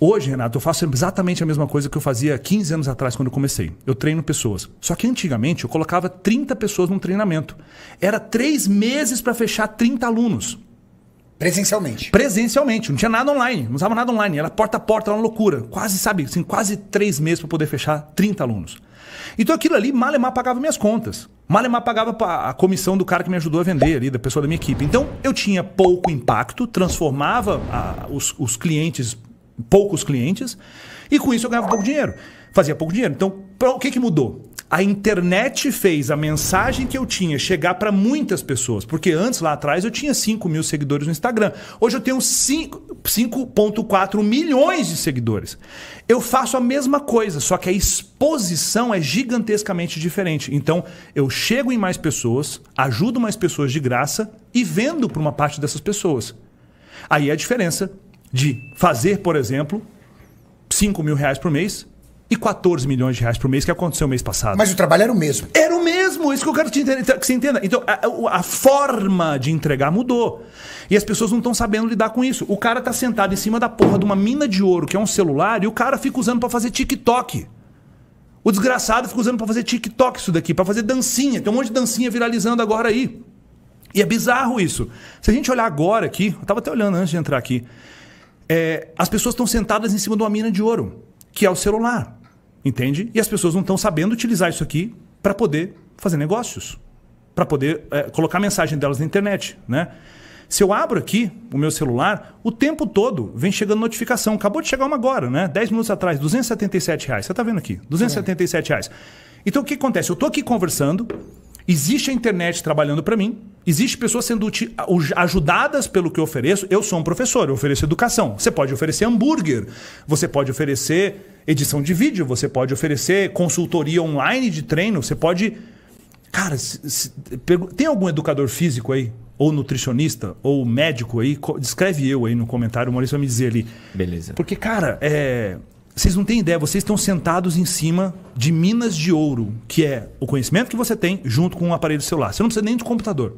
Hoje, Renato, eu faço exatamente a mesma coisa que eu fazia 15 anos atrás quando eu comecei. Eu treino pessoas. Só que antigamente eu colocava 30 pessoas num treinamento. Era três meses para fechar 30 alunos. Presencialmente. Presencialmente. Não tinha nada online. Não usava nada online. Era porta a porta, era uma loucura. Quase, sabe, assim, quase três meses para poder fechar 30 alunos. Então aquilo ali, Malemar pagava minhas contas. Malemar pagava a comissão do cara que me ajudou a vender ali, da pessoa da minha equipe. Então eu tinha pouco impacto, transformava a, ah, os, os clientes poucos clientes, e com isso eu ganhava pouco dinheiro. Fazia pouco dinheiro. Então, pra, o que, que mudou? A internet fez a mensagem que eu tinha chegar para muitas pessoas. Porque antes, lá atrás, eu tinha 5 mil seguidores no Instagram. Hoje eu tenho 5,4 milhões de seguidores. Eu faço a mesma coisa, só que a exposição é gigantescamente diferente. Então, eu chego em mais pessoas, ajudo mais pessoas de graça e vendo para uma parte dessas pessoas. Aí é a diferença de fazer, por exemplo, 5 mil reais por mês e 14 milhões de reais por mês que aconteceu mês passado. Mas o trabalho era o mesmo. Era o mesmo, isso que eu quero te que você entenda. Então, a, a, forma de entregar mudou. E as pessoas não estão sabendo lidar com isso. O cara tá sentado em cima da porra de uma mina de ouro, que é um celular, e o cara fica usando para fazer TikTok. O desgraçado fica usando para fazer TikTok isso daqui, para fazer dancinha. Tem um monte de dancinha viralizando agora aí. E é bizarro isso. Se a gente olhar agora aqui, eu tava até olhando antes de entrar aqui é, as pessoas estão sentadas em cima de uma mina de ouro, que é o celular. Entende? E as pessoas não estão sabendo utilizar isso aqui para poder fazer negócios, para poder é, colocar a mensagem delas na internet. Né? Se eu abro aqui o meu celular, o tempo todo vem chegando notificação. Acabou de chegar uma agora, né? 10 minutos atrás, 277 reais. Você está vendo aqui, 277 reais. Então o que acontece? Eu estou aqui conversando, Existe a internet trabalhando para mim, Existe pessoas sendo ajudadas pelo que eu ofereço. Eu sou um professor, eu ofereço educação. Você pode oferecer hambúrguer, você pode oferecer edição de vídeo, você pode oferecer consultoria online de treino, você pode. Cara, se, se, tem algum educador físico aí? Ou nutricionista, ou médico aí? Descreve eu aí no comentário, o Maurício vai me dizer ali. Beleza. Porque, cara, é, vocês não têm ideia, vocês estão sentados em cima de minas de ouro, que é o conhecimento que você tem junto com o um aparelho celular. Você não precisa nem de computador.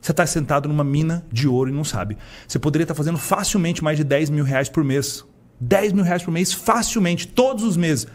Você está sentado numa mina de ouro e não sabe. Você poderia estar tá fazendo facilmente mais de 10 mil reais por mês. 10 mil reais por mês, facilmente, todos os meses.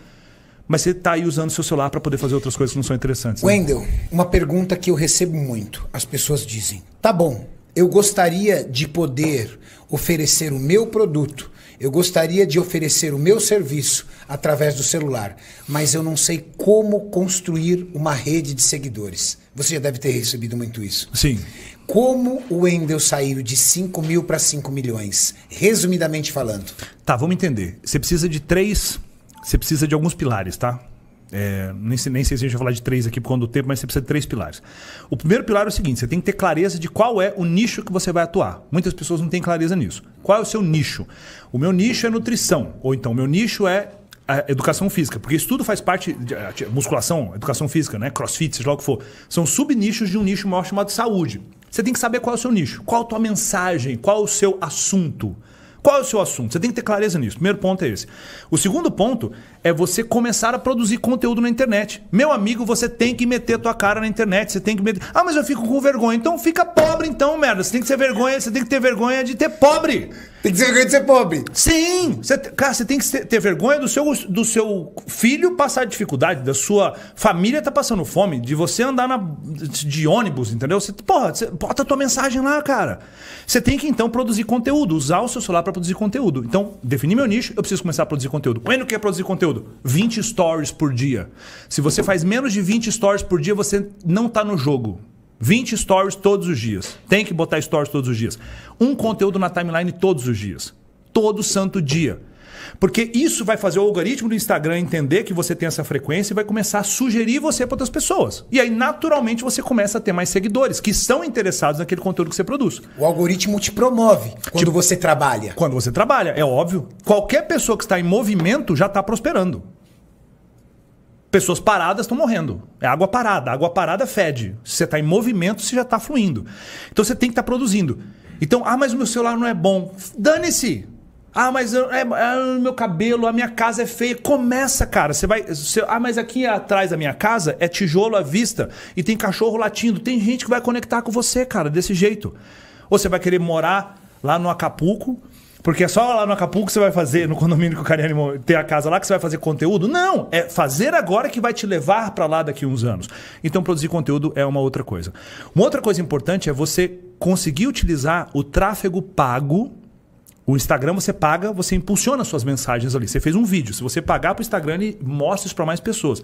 Mas você está aí usando seu celular para poder fazer outras coisas que não são interessantes. Né? Wendel, uma pergunta que eu recebo muito. As pessoas dizem: tá bom, eu gostaria de poder oferecer o meu produto eu gostaria de oferecer o meu serviço através do celular, mas eu não sei como construir uma rede de seguidores. Você já deve ter recebido muito isso. Sim. Como o Endel saiu de 5 mil para 5 milhões? Resumidamente falando. Tá, vamos entender. Você precisa de três. Você precisa de alguns pilares, tá? É, nem, sei, nem sei se a gente vai falar de três aqui por conta do tempo, mas você precisa de três pilares. O primeiro pilar é o seguinte: você tem que ter clareza de qual é o nicho que você vai atuar. Muitas pessoas não têm clareza nisso. Qual é o seu nicho? O meu nicho é nutrição, ou então o meu nicho é a educação física, porque isso tudo faz parte de musculação, educação física, né? Crossfit, seja lá o que for. São subnichos de um nicho maior chamado saúde. Você tem que saber qual é o seu nicho, qual a tua mensagem, qual o seu assunto. Qual é o seu assunto? Você tem que ter clareza nisso. Primeiro ponto é esse. O segundo ponto é você começar a produzir conteúdo na internet. Meu amigo, você tem que meter tua cara na internet, você tem que meter. Ah, mas eu fico com vergonha. Então fica pobre então, merda. Você tem que ser vergonha, você tem que ter vergonha de ter pobre. Tem que ser vergonha de ser pobre. Sim! Você, cara, você tem que ter vergonha do seu, do seu filho passar dificuldade, da sua família tá passando fome, de você andar na, de ônibus, entendeu? Você, porra, você bota a tua mensagem lá, cara. Você tem que então produzir conteúdo, usar o seu celular para produzir conteúdo. Então, definir meu nicho, eu preciso começar a produzir conteúdo. Quando que é produzir conteúdo? 20 stories por dia. Se você faz menos de 20 stories por dia, você não tá no jogo. 20 stories todos os dias. Tem que botar stories todos os dias. Um conteúdo na timeline todos os dias. Todo santo dia. Porque isso vai fazer o algoritmo do Instagram entender que você tem essa frequência e vai começar a sugerir você para outras pessoas. E aí, naturalmente, você começa a ter mais seguidores que são interessados naquele conteúdo que você produz. O algoritmo te promove quando tipo, você trabalha. Quando você trabalha, é óbvio. Qualquer pessoa que está em movimento já está prosperando. Pessoas paradas estão morrendo. É água parada. água parada fede. Se você está em movimento, você já está fluindo. Então você tem que estar tá produzindo. Então, ah, mas o meu celular não é bom. Dane-se. Ah, mas o é, é, meu cabelo, a minha casa é feia. Começa, cara. Você vai. Você, ah, mas aqui atrás da minha casa é tijolo à vista e tem cachorro latindo. Tem gente que vai conectar com você, cara, desse jeito. Ou você vai querer morar lá no Acapulco porque é só lá no Acapulco que você vai fazer, no condomínio que o Cariani tem a casa lá, que você vai fazer conteúdo. Não! É fazer agora que vai te levar para lá daqui a uns anos. Então, produzir conteúdo é uma outra coisa. Uma outra coisa importante é você conseguir utilizar o tráfego pago. O Instagram você paga, você impulsiona suas mensagens ali. Você fez um vídeo. Se você pagar para o Instagram, ele mostra isso para mais pessoas.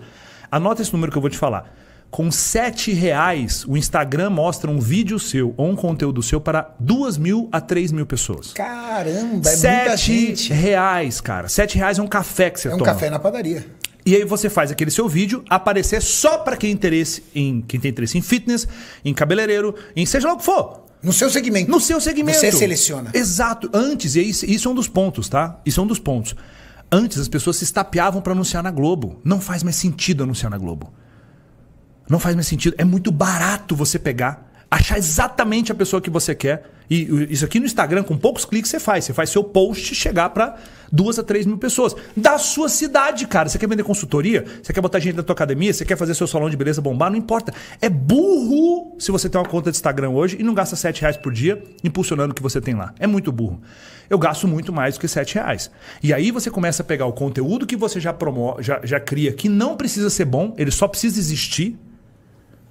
Anota esse número que eu vou te falar. Com sete reais, o Instagram mostra um vídeo seu ou um conteúdo seu para duas mil a três mil pessoas. Caramba, é sete muita gente. reais, cara. Sete reais é um café que você toma. É um toma. café na padaria. E aí você faz aquele seu vídeo aparecer só para quem, interesse em, quem tem interesse em fitness, em cabeleireiro, em seja lá o que for. No seu segmento. No seu segmento. Você seleciona. Exato. Antes, e isso é um dos pontos, tá? Isso é um dos pontos. Antes as pessoas se estapeavam para anunciar na Globo. Não faz mais sentido anunciar na Globo. Não faz mais sentido. É muito barato você pegar, achar exatamente a pessoa que você quer. E isso aqui no Instagram, com poucos cliques, você faz. Você faz seu post chegar para duas a três mil pessoas. Da sua cidade, cara. Você quer vender consultoria? Você quer botar gente da tua academia? Você quer fazer seu salão de beleza bombar? Não importa. É burro se você tem uma conta de Instagram hoje e não gasta sete reais por dia impulsionando o que você tem lá. É muito burro. Eu gasto muito mais do que sete reais. E aí você começa a pegar o conteúdo que você já, promo já, já cria, que não precisa ser bom, ele só precisa existir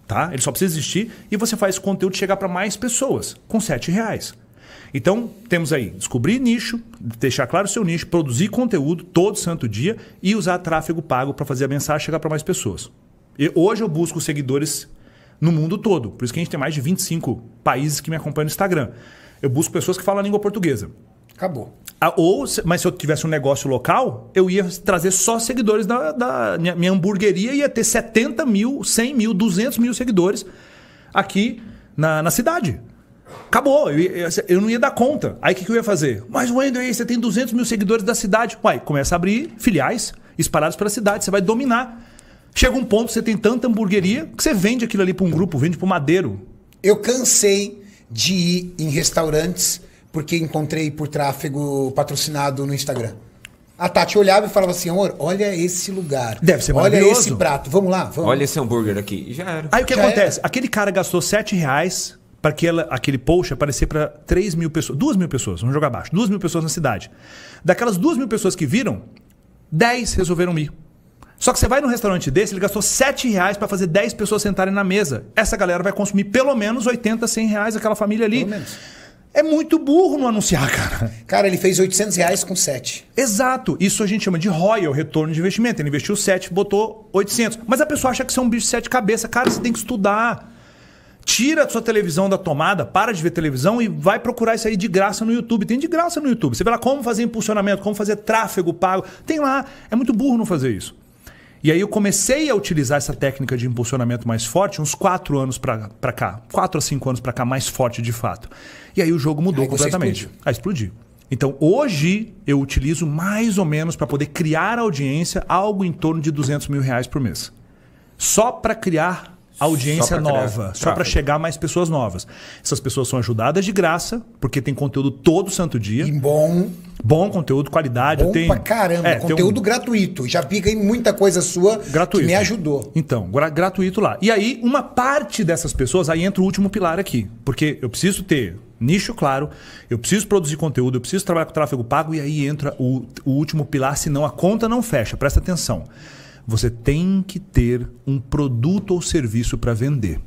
tá? Ele só precisa existir e você faz o conteúdo chegar para mais pessoas com sete reais. Então, temos aí descobrir nicho, deixar claro o seu nicho, produzir conteúdo todo santo dia e usar tráfego pago para fazer a mensagem chegar para mais pessoas. E hoje eu busco seguidores no mundo todo, por isso que a gente tem mais de 25 países que me acompanham no Instagram. Eu busco pessoas que falam a língua portuguesa. Acabou. Ah, ou, mas se eu tivesse um negócio local, eu ia trazer só seguidores da, da minha, minha hamburgueria, ia ter 70 mil, 100 mil, 200 mil seguidores aqui na, na cidade. Acabou, eu, eu, eu, não ia dar conta. Aí o que, que, eu ia fazer? Mas Wendel, você tem 200 mil seguidores da cidade. Uai, começa a abrir filiais espalhados pela cidade, você vai dominar. Chega um ponto, você tem tanta hamburgueria que você vende aquilo ali para um grupo, vende para o madeiro. Eu cansei de ir em restaurantes porque encontrei por tráfego patrocinado no Instagram. A Tati olhava e falava assim, amor, olha esse lugar. Deve ser maravilhoso. Olha esse prato, vamos lá, vamos. Olha esse hambúrguer aqui. já era. Aí o que já acontece? Era. Aquele cara gastou 7 reais para que ela, aquele post aparecer para 3 mil pessoas, 2 mil pessoas, vamos jogar abaixo, 2 mil pessoas na cidade. Daquelas 2 mil pessoas que viram, 10 resolveram ir. Só que você vai num restaurante desse, ele gastou 7 reais para fazer 10 pessoas sentarem na mesa. Essa galera vai consumir pelo menos 80, 100 reais, aquela família ali. Pelo menos. É muito burro não anunciar, cara. Cara, ele fez 800 reais com 7. Exato. Isso a gente chama de ROI, o retorno de investimento. Ele investiu 7, botou 800. Mas a pessoa acha que você é um bicho de sete cabeças. Cara, você tem que estudar. Tira a sua televisão da tomada, para de ver televisão e vai procurar isso aí de graça no YouTube. Tem de graça no YouTube. Você vê lá como fazer impulsionamento, como fazer tráfego pago. Tem lá. É muito burro não fazer isso. E aí eu comecei a utilizar essa técnica de impulsionamento mais forte uns 4 anos para cá. 4 a 5 anos para cá, mais forte de fato. E aí o jogo mudou aí completamente. Explodiu. Aí ah, explodiu. Então hoje eu utilizo mais ou menos para poder criar audiência algo em torno de 200 mil reais por mês. Só para criar audiência só nova, só para chegar mais pessoas novas. Essas pessoas são ajudadas de graça, porque tem conteúdo todo santo dia. E bom. Bom conteúdo, qualidade. Bom tem, pra caramba. É, conteúdo um... gratuito. Já pica em muita coisa sua gratuito. que me ajudou. Então, gra gratuito lá. E aí, uma parte dessas pessoas, aí entra o último pilar aqui. Porque eu preciso ter nicho claro, eu preciso produzir conteúdo, eu preciso trabalhar com tráfego pago, e aí entra o, o último pilar, senão a conta não fecha. Presta atenção. Você tem que ter um produto ou serviço para vender.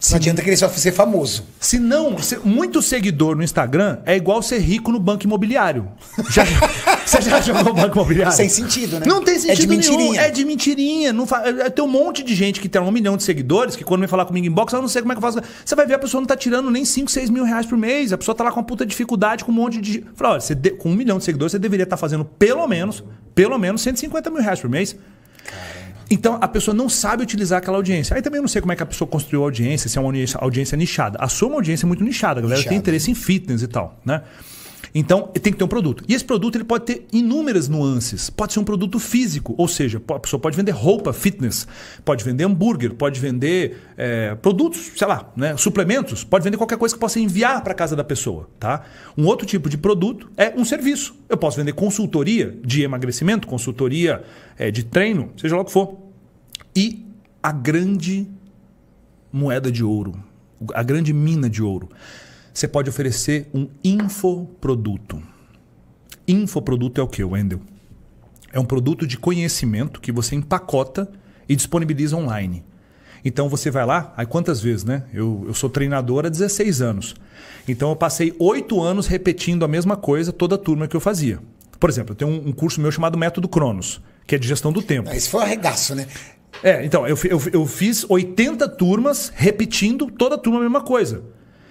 Se, não adianta querer só ser famoso. Se não, muito seguidor no Instagram é igual ser rico no banco imobiliário. Já, você já jogou banco imobiliário? Sem sentido, né? Não tem sentido é de mentirinha. nenhum. É de mentirinha. Não fa... É, é, tem um monte de gente que tem um milhão de seguidores que quando vem falar comigo em box, eu não sei como é que eu faço. Você vai ver, a pessoa não tá tirando nem 5, 6 mil reais por mês. A pessoa tá lá com uma puta dificuldade, com um monte de... Fala, olha, você de... com um milhão de seguidores, você deveria estar tá fazendo pelo menos pelo menos 150 mil reais por mês. Então a pessoa não sabe utilizar aquela audiência. Aí também eu não sei como é que a pessoa construiu a audiência, se é uma audiência, audiência nichada. A sua audiência é muito nichada, a galera nichada. tem interesse em fitness e tal, né? Então, tem que ter um produto. E esse produto ele pode ter inúmeras nuances. Pode ser um produto físico, ou seja, a pessoa pode vender roupa, fitness, pode vender hambúrguer, pode vender é, produtos, sei lá, né, suplementos, pode vender qualquer coisa que possa enviar para casa da pessoa. Tá? Um outro tipo de produto é um serviço. Eu posso vender consultoria de emagrecimento, consultoria é, de treino, seja lá o que for. E a grande moeda de ouro, a grande mina de ouro você pode oferecer um infoproduto. Infoproduto é o que, Wendel? É um produto de conhecimento que você empacota e disponibiliza online. Então você vai lá, aí quantas vezes, né? Eu, eu sou treinador há 16 anos. Então eu passei 8 anos repetindo a mesma coisa toda a turma que eu fazia. Por exemplo, eu tenho um, um curso meu chamado Método Cronos, que é de gestão do tempo. Isso foi um arregaço, né? É, então, eu, eu, eu fiz 80 turmas repetindo toda a turma a mesma coisa.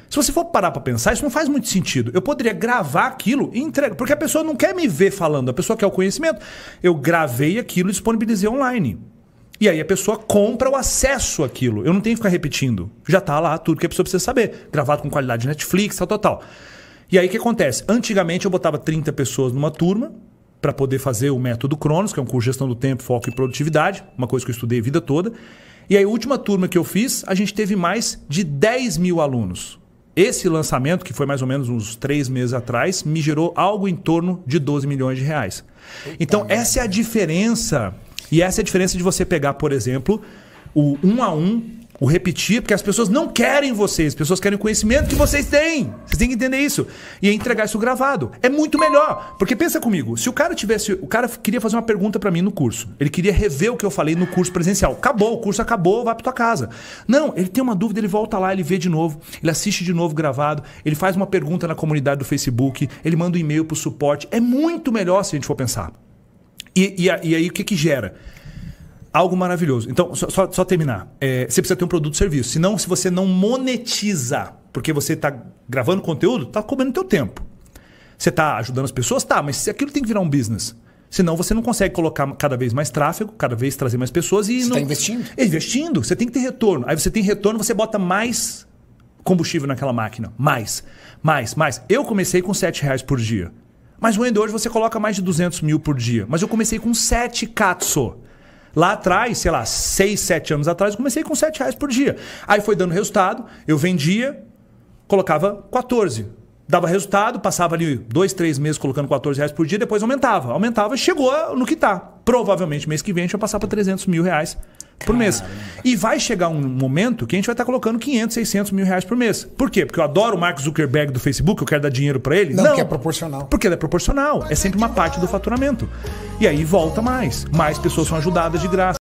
Se você for parar para pensar, isso não faz muito sentido. Eu poderia gravar aquilo e entregar, porque a pessoa não quer me ver falando, a pessoa quer o conhecimento. Eu gravei aquilo e disponibilizei online. E aí a pessoa compra o acesso àquilo. Eu não tenho que ficar repetindo. Já está lá tudo que a pessoa precisa saber. Gravado com qualidade Netflix, tal, tal, tal. E aí o que acontece? Antigamente eu botava 30 pessoas numa turma para poder fazer o método Cronos, que é um curso de gestão do tempo, foco e produtividade, uma coisa que eu estudei a vida toda. E aí a última turma que eu fiz, a gente teve mais de 10 mil alunos. Esse lançamento, que foi mais ou menos uns três meses atrás, me gerou algo em torno de 12 milhões de reais. Então, essa é a diferença. E essa é a diferença de você pegar, por exemplo, o um a um o repetir, porque as pessoas não querem vocês, as pessoas querem o conhecimento que vocês têm. Vocês têm que entender isso. E entregar isso gravado. É muito melhor. Porque pensa comigo, se o cara tivesse. O cara queria fazer uma pergunta para mim no curso. Ele queria rever o que eu falei no curso presencial. Acabou, o curso acabou, vai pra tua casa. Não, ele tem uma dúvida, ele volta lá, ele vê de novo, ele assiste de novo gravado, ele faz uma pergunta na comunidade do Facebook, ele manda um e-mail pro suporte. É muito melhor se a gente for pensar. E, e, e aí o que, que gera? algo maravilhoso. Então, só, só, só terminar. É, você precisa ter um produto ou serviço. Senão, se você não monetiza, porque você está gravando conteúdo, está cobrando teu tempo. Você está ajudando as pessoas? Tá, mas aquilo tem que virar um business. Senão você não consegue colocar cada vez mais tráfego, cada vez trazer mais pessoas e. Você está investindo? Investindo. Você tem que ter retorno. Aí você tem retorno, você bota mais combustível naquela máquina. Mais, mais, mais. Eu comecei com 7 reais por dia. Mas o hoje você coloca mais de 200 mil por dia. Mas eu comecei com 7 katsu. Lá atrás, sei lá, 6, 7 anos atrás, eu comecei com 7 reais por dia. Aí foi dando resultado, eu vendia, colocava 14. Dava resultado, passava ali dois, três meses colocando 14 reais por dia, depois aumentava. Aumentava e chegou no que tá. Provavelmente mês que vem a gente vai passar para 300 mil reais por mês. E vai chegar um momento que a gente vai estar tá colocando 500, 600 mil reais por mês. Por quê? Porque eu adoro o Mark Zuckerberg do Facebook, eu quero dar dinheiro para ele? Não, Não, porque é proporcional. Porque ele é proporcional. É sempre uma parte do faturamento. E aí volta mais. Mais pessoas são ajudadas de graça.